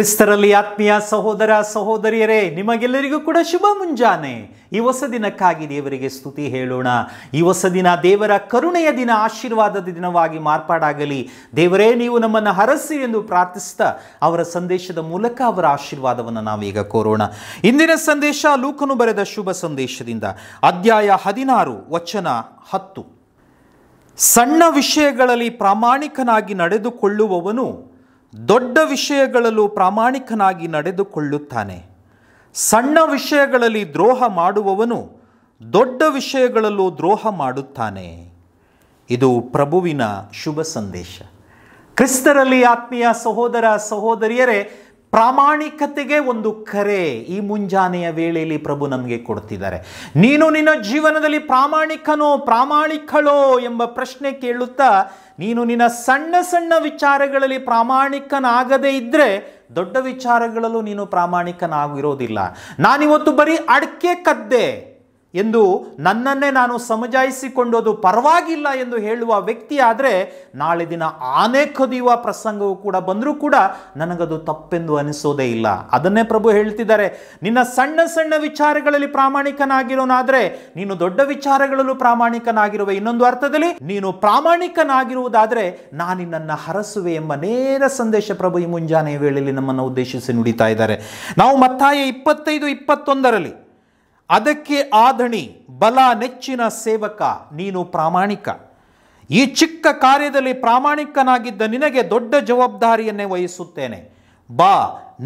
ಕ್ರಿಸ್ತರಲ್ಲಿ ಆತ್ಮೀಯ ಸಹೋದರ ಸಹೋದರಿಯರೇ ನಿಮಗೆಲ್ಲರಿಗೂ ಕೂಡ ಶುಭ ಮುಂಜಾನೆ ಈ ಹೊಸ ದಿನಕ್ಕಾಗಿ ದೇವರಿಗೆ ಸ್ತುತಿ ಹೇಳೋಣ ಈ ಹೊಸ ದಿನ ದೇವರ ಕರುಣೆಯ ದಿನ ಆಶೀರ್ವಾದದ ದಿನವಾಗಿ ಮಾರ್ಪಾಡಾಗಲಿ ದೇವರೇ ನೀವು ನಮ್ಮನ್ನು ಹರಸಿ ಎಂದು ಪ್ರಾರ್ಥಿಸ್ತಾ ಅವರ ಸಂದೇಶದ ಮೂಲಕ ಅವರ ಆಶೀರ್ವಾದವನ್ನು ನಾವೀಗ ಕೋರೋಣ ಇಂದಿನ ಸಂದೇಶ ಲೂಕನು ಬರೆದ ಶುಭ ಸಂದೇಶದಿಂದ ಅಧ್ಯಾಯ ಹದಿನಾರು ವಚನ ಹತ್ತು ಸಣ್ಣ ವಿಷಯಗಳಲ್ಲಿ ಪ್ರಾಮಾಣಿಕನಾಗಿ ನಡೆದುಕೊಳ್ಳುವವನು ದೊಡ್ಡ ವಿಷಯಗಳಲ್ಲೂ ಪ್ರಾಮಾಣಿಕನಾಗಿ ನಡೆದುಕೊಳ್ಳುತ್ತಾನೆ ಸಣ್ಣ ವಿಷಯಗಳಲ್ಲಿ ದ್ರೋಹ ಮಾಡುವವನು ದೊಡ್ಡ ವಿಷಯಗಳಲ್ಲೂ ದ್ರೋಹ ಮಾಡುತ್ತಾನೆ ಇದು ಪ್ರಭುವಿನ ಶುಭ ಸಂದೇಶ ಕ್ರಿಸ್ತರಲ್ಲಿ ಆತ್ಮೀಯ ಸಹೋದರ ಸಹೋದರಿಯರೇ ಪ್ರಾಮಾಣಿಕತೆಗೆ ಒಂದು ಕರೆ ಈ ಮುಂಜಾನೆಯ ವೇಳೆಯಲ್ಲಿ ಪ್ರಭು ನಮಗೆ ಕೊಡ್ತಿದ್ದಾರೆ ನೀನು ನಿನ್ನ ಜೀವನದಲ್ಲಿ ಪ್ರಾಮಾಣಿಕನೋ ಪ್ರಾಮಾಣಿಕಳೋ ಎಂಬ ಪ್ರಶ್ನೆ ಕೇಳುತ್ತಾ ನೀನು ನಿನ್ನ ಸಣ್ಣ ಸಣ್ಣ ವಿಚಾರಗಳಲ್ಲಿ ಪ್ರಾಮಾಣಿಕನಾಗದೇ ಇದ್ದರೆ ದೊಡ್ಡ ವಿಚಾರಗಳಲ್ಲೂ ನೀನು ಪ್ರಾಮಾಣಿಕನಾಗಿರೋದಿಲ್ಲ ನಾನಿವತ್ತು ಬರೀ ಅಡಕೆ ಕದ್ದೆ ಎಂದು ನನ್ನನ್ನೇ ನಾನು ಸಮಜಾಯಿಸಿಕೊಂಡೋದು ಪರವಾಗಿಲ್ಲ ಎಂದು ಹೇಳುವ ವ್ಯಕ್ತಿ ಆದರೆ ನಾಳೆ ದಿನ ಆನೆ ಕದಿಯುವ ಪ್ರಸಂಗವು ಕೂಡ ಬಂದರೂ ಕೂಡ ನನಗದು ತಪ್ಪೆಂದು ಅನಿಸೋದೇ ಇಲ್ಲ ಅದನ್ನೇ ಪ್ರಭು ಹೇಳ್ತಿದ್ದಾರೆ ನಿನ್ನ ಸಣ್ಣ ಸಣ್ಣ ವಿಚಾರಗಳಲ್ಲಿ ಪ್ರಾಮಾಣಿಕನಾಗಿರೋನಾದರೆ ನೀನು ದೊಡ್ಡ ವಿಚಾರಗಳಲ್ಲೂ ಪ್ರಾಮಾಣಿಕನಾಗಿರುವ ಇನ್ನೊಂದು ಅರ್ಥದಲ್ಲಿ ನೀನು ಪ್ರಾಮಾಣಿಕನಾಗಿರುವುದಾದರೆ ನಾನು ನನ್ನ ಹರಸುವೆ ಎಂಬ ನೇರ ಸಂದೇಶ ಪ್ರಭು ಈ ಮುಂಜಾನೆಯ ವೇಳೆಯಲ್ಲಿ ನಮ್ಮನ್ನು ಉದ್ದೇಶಿಸಿ ನುಡಿತಾ ಇದ್ದಾರೆ ನಾವು ಮತ್ತಾಯ ಇಪ್ಪತ್ತೈದು ಇಪ್ಪತ್ತೊಂದರಲ್ಲಿ ಅದಕ್ಕೆ ಆದಣಿ ಬಲ ನೆಚ್ಚಿನ ಸೇವಕ ನೀನು ಪ್ರಾಮಾಣಿಕ ಈ ಚಿಕ್ಕ ಕಾರ್ಯದಲ್ಲಿ ಪ್ರಾಮಾಣಿಕನಾಗಿದ್ದ ನಿನಗೆ ದೊಡ್ಡ ಜವಾಬ್ದಾರಿಯನ್ನೇ ವಹಿಸುತ್ತೇನೆ ಬಾ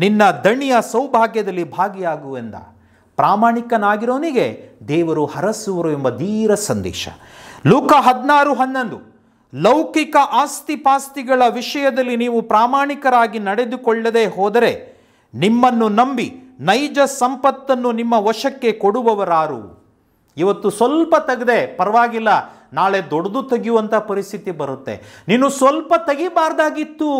ನಿನ್ನ ದಣಿಯ ಸೌಭಾಗ್ಯದಲ್ಲಿ ಭಾಗಿಯಾಗುವೆಂದ ಪ್ರಾಮಾಣಿಕನಾಗಿರೋನಿಗೆ ದೇವರು ಹರಸುವರು ಎಂಬ ಧೀರ ಸಂದೇಶ ಲೂಕ ಹದಿನಾರು ಹನ್ನೊಂದು ಲೌಕಿಕ ಆಸ್ತಿಪಾಸ್ತಿಗಳ ವಿಷಯದಲ್ಲಿ ನೀವು ಪ್ರಾಮಾಣಿಕರಾಗಿ ನಡೆದುಕೊಳ್ಳದೆ ಹೋದರೆ ನಿಮ್ಮನ್ನು ನಂಬಿ ನೈಜ ಸಂಪತ್ತನ್ನು ನಿಮ್ಮ ವಶಕ್ಕೆ ಕೊಡುವವರಾರು ಇವತ್ತು ಸ್ವಲ್ಪ ತೆಗೆದೆ ಪರವಾಗಿಲ್ಲ ನಾಳೆ ದೊಡ್ಡದು ತೆಗೆಯುವಂಥ ಪರಿಸ್ಥಿತಿ ಬರುತ್ತೆ ನೀನು ಸ್ವಲ್ಪ ತೆಗಿಬಾರ್ದಾಗಿತ್ತು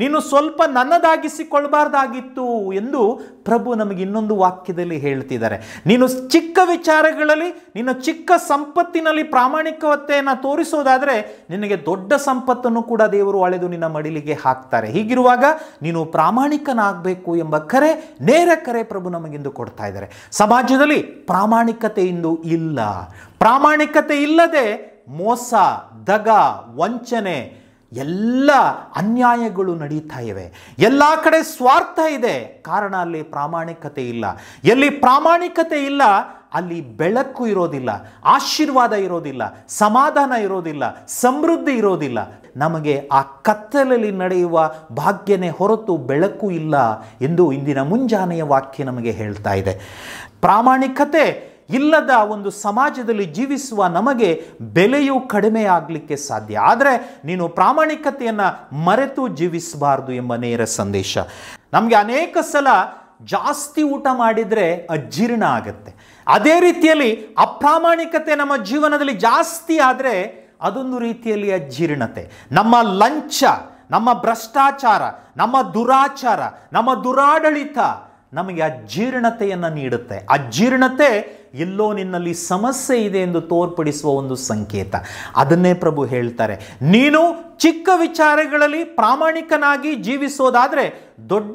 ನೀನು ಸ್ವಲ್ಪ ನನ್ನದಾಗಿಸಿಕೊಳ್ಬಾರ್ದಾಗಿತ್ತು ಎಂದು ಪ್ರಭು ನಮಗೆ ಇನ್ನೊಂದು ವಾಕ್ಯದಲ್ಲಿ ಹೇಳ್ತಿದ್ದಾರೆ ನೀನು ಚಿಕ್ಕ ವಿಚಾರಗಳಲ್ಲಿ ನಿನ್ನ ಚಿಕ್ಕ ಸಂಪತ್ತಿನಲ್ಲಿ ಪ್ರಾಮಾಣಿಕತೆಯನ್ನು ತೋರಿಸೋದಾದರೆ ನಿನಗೆ ದೊಡ್ಡ ಸಂಪತ್ತನ್ನು ಕೂಡ ದೇವರು ಅಳೆದು ನಿನ್ನ ಮಡಿಲಿಗೆ ಹಾಕ್ತಾರೆ ಹೀಗಿರುವಾಗ ನೀನು ಪ್ರಾಮಾಣಿಕನಾಗಬೇಕು ಎಂಬ ಕರೆ ನೇರ ಕರೆ ಪ್ರಭು ನಮಗಿಂದು ಕೊಡ್ತಾ ಇದ್ದಾರೆ ಸಮಾಜದಲ್ಲಿ ಪ್ರಾಮಾಣಿಕತೆ ಇಂದು ಇಲ್ಲ ಪ್ರಾಮಾಣಿಕತೆ ಇಲ್ಲದೆ ಮೋಸ ದಗ ವಂಚನೆ ಎಲ್ಲ ಅನ್ಯಾಯಗಳು ನಡೀತಾ ಇವೆ ಎಲ್ಲ ಕಡೆ ಸ್ವಾರ್ಥ ಇದೆ ಕಾರಣ ಅಲ್ಲಿ ಪ್ರಾಮಾಣಿಕತೆ ಇಲ್ಲ ಎಲ್ಲಿ ಪ್ರಾಮಾಣಿಕತೆ ಇಲ್ಲ ಅಲ್ಲಿ ಬೆಳಕು ಇರೋದಿಲ್ಲ ಆಶೀರ್ವಾದ ಇರೋದಿಲ್ಲ ಸಮಾಧಾನ ಇರೋದಿಲ್ಲ ಸಮೃದ್ಧಿ ಇರೋದಿಲ್ಲ ನಮಗೆ ಆ ಕತ್ತಲಲ್ಲಿ ನಡೆಯುವ ಭಾಗ್ಯನೇ ಹೊರತು ಬೆಳಕು ಇಲ್ಲ ಎಂದು ಇಂದಿನ ಮುಂಜಾನೆಯ ವಾಕ್ಯ ನಮಗೆ ಹೇಳ್ತಾ ಇದೆ ಪ್ರಾಮಾಣಿಕತೆ ಇಲ್ಲದ ಒಂದು ಸಮಾಜದಲ್ಲಿ ಜೀವಿಸುವ ನಮಗೆ ಬೆಲೆಯು ಕಡಿಮೆ ಆಗಲಿಕ್ಕೆ ಸಾಧ್ಯ ಆದರೆ ನೀನು ಪ್ರಾಮಾಣಿಕತೆಯನ್ನು ಮರೆತು ಜೀವಿಸಬಾರ್ದು ಎಂಬ ನೇರ ಸಂದೇಶ ನಮಗೆ ಅನೇಕ ಸಲ ಜಾಸ್ತಿ ಊಟ ಮಾಡಿದರೆ ಅಜೀರ್ಣ ಆಗುತ್ತೆ ಅದೇ ರೀತಿಯಲ್ಲಿ ಅಪ್ರಾಮಾಣಿಕತೆ ನಮ್ಮ ಜೀವನದಲ್ಲಿ ಜಾಸ್ತಿ ಆದರೆ ಅದೊಂದು ರೀತಿಯಲ್ಲಿ ಅಜೀರ್ಣತೆ ನಮ್ಮ ಲಂಚ ನಮ್ಮ ಭ್ರಷ್ಟಾಚಾರ ನಮ್ಮ ದುರಾಚಾರ ನಮ್ಮ ದುರಾಡಳಿತ ನಮಗೆ ಅಜೀರ್ಣತೆಯನ್ನು ನೀಡುತ್ತೆ ಅಜೀರ್ಣತೆ ಎಲ್ಲೋ ನಿನ್ನಲ್ಲಿ ಸಮಸ್ಯೆ ಇದೆ ಎಂದು ತೋರ್ಪಡಿಸುವ ಒಂದು ಸಂಕೇತ ಅದನ್ನೇ ಪ್ರಭು ಹೇಳ್ತಾರೆ ನೀನು ಚಿಕ್ಕ ವಿಚಾರಗಳಲ್ಲಿ ಪ್ರಾಮಾಣಿಕನಾಗಿ ಜೀವಿಸೋದಾದರೆ ದೊಡ್ಡ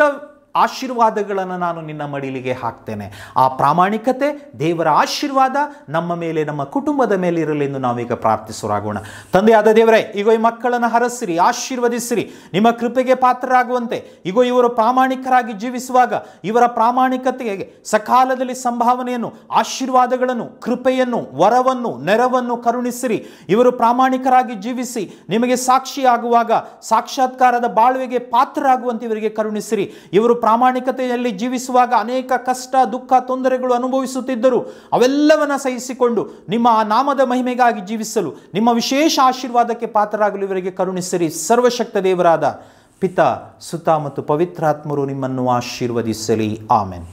ಆಶೀರ್ವಾದಗಳನ್ನು ನಾನು ನಿನ್ನ ಮಡಿಲಿಗೆ ಹಾಕ್ತೇನೆ ಆ ಪ್ರಾಮಾಣಿಕತೆ ದೇವರ ಆಶೀರ್ವಾದ ನಮ್ಮ ಮೇಲೆ ನಮ್ಮ ಕುಟುಂಬದ ಮೇಲೆ ಇರಲಿ ಎಂದು ನಾವೀಗ ಪ್ರಾರ್ಥಿಸುವರಾಗೋಣ ತಂದೆಯಾದ ದೇವರೇ ಈಗ ಈ ಮಕ್ಕಳನ್ನು ಹರಸಿರಿ ಆಶೀರ್ವದಿಸಿರಿ ನಿಮ್ಮ ಕೃಪೆಗೆ ಪಾತ್ರರಾಗುವಂತೆ ಈಗ ಇವರು ಪ್ರಾಮಾಣಿಕರಾಗಿ ಜೀವಿಸುವಾಗ ಇವರ ಪ್ರಾಮಾಣಿಕತೆಗೆ ಸಕಾಲದಲ್ಲಿ ಸಂಭಾವನೆಯನ್ನು ಆಶೀರ್ವಾದಗಳನ್ನು ಕೃಪೆಯನ್ನು ವರವನ್ನು ನೆರವನ್ನು ಕರುಣಿಸಿರಿ ಇವರು ಪ್ರಾಮಾಣಿಕರಾಗಿ ಜೀವಿಸಿ ನಿಮಗೆ ಸಾಕ್ಷಿಯಾಗುವಾಗ ಸಾಕ್ಷಾತ್ಕಾರದ ಬಾಳ್ವೆಗೆ ಪಾತ್ರರಾಗುವಂತೆ ಇವರಿಗೆ ಕರುಣಿಸಿರಿ ಇವರು ಪ್ರಾಮಾಣಿಕತೆಯಲ್ಲಿ ಜೀವಿಸುವಾಗ ಅನೇಕ ಕಷ್ಟ ದುಃಖ ತೊಂದರೆಗಳು ಅನುಭವಿಸುತ್ತಿದ್ದರು ಅವೆಲ್ಲವನ್ನ ಸಹಿಸಿಕೊಂಡು ನಿಮ್ಮ ಆ ನಾಮದ ಮಹಿಮೆಗಾಗಿ ಜೀವಿಸಲು ನಿಮ್ಮ ವಿಶೇಷ ಆಶೀರ್ವಾದಕ್ಕೆ ಪಾತ್ರರಾಗಲು ಇವರಿಗೆ ಕರುಣಿಸಿರಿ ಸರ್ವಶಕ್ತ ದೇವರಾದ ಪಿತಾ ಸುತ ಮತ್ತು ಪವಿತ್ರಾತ್ಮರು ನಿಮ್ಮನ್ನು ಆಶೀರ್ವದಿಸಲಿ ಆಮೆನ್